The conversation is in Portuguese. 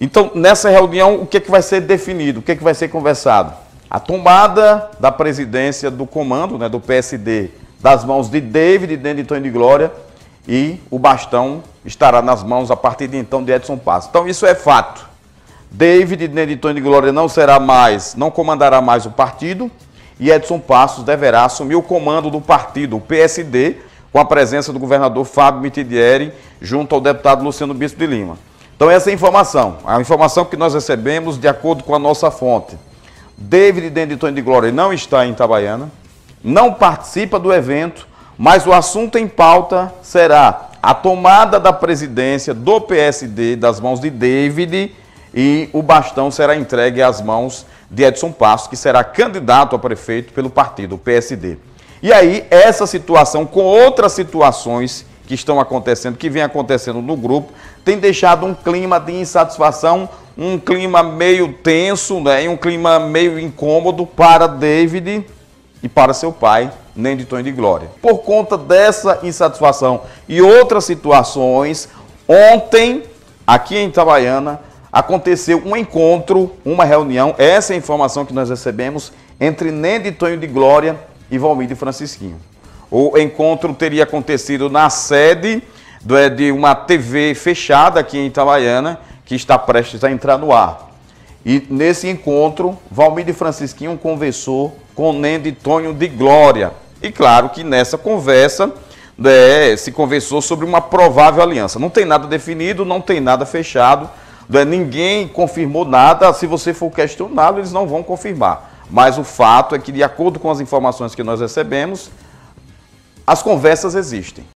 Então, nessa reunião, o que, é que vai ser definido? O que, é que vai ser conversado? A tomada da presidência do comando, né, do PSD, das mãos de David Denton de Glória e o bastão estará nas mãos a partir de então de Edson Passo. Então, isso é fato. David Denton de Glória não será mais, não comandará mais o partido e Edson Passos deverá assumir o comando do partido, o PSD, com a presença do governador Fábio Mitidieri junto ao deputado Luciano Bispo de Lima. Então essa é a informação, a informação que nós recebemos de acordo com a nossa fonte. David Denditon de Glória não está em Itabaiana, não participa do evento, mas o assunto em pauta será a tomada da presidência do PSD das mãos de David e o bastão será entregue às mãos de Edson Passos, que será candidato a prefeito pelo partido PSD. E aí, essa situação com outras situações que estão acontecendo, que vem acontecendo no grupo, tem deixado um clima de insatisfação, um clima meio tenso, né? um clima meio incômodo para David e para seu pai, nem de de Glória. Por conta dessa insatisfação e outras situações, ontem, aqui em Itabaiana, aconteceu um encontro, uma reunião, essa é a informação que nós recebemos, entre Nende Tonho de Glória e Valmir de Francisquinho. O encontro teria acontecido na sede é, de uma TV fechada aqui em Itabaiana, que está prestes a entrar no ar. E nesse encontro, Valmir Francisquinho conversou com Nende Tonho de Glória. E claro que nessa conversa né, se conversou sobre uma provável aliança. Não tem nada definido, não tem nada fechado, né, ninguém confirmou nada. Se você for questionado, eles não vão confirmar. Mas o fato é que, de acordo com as informações que nós recebemos, as conversas existem.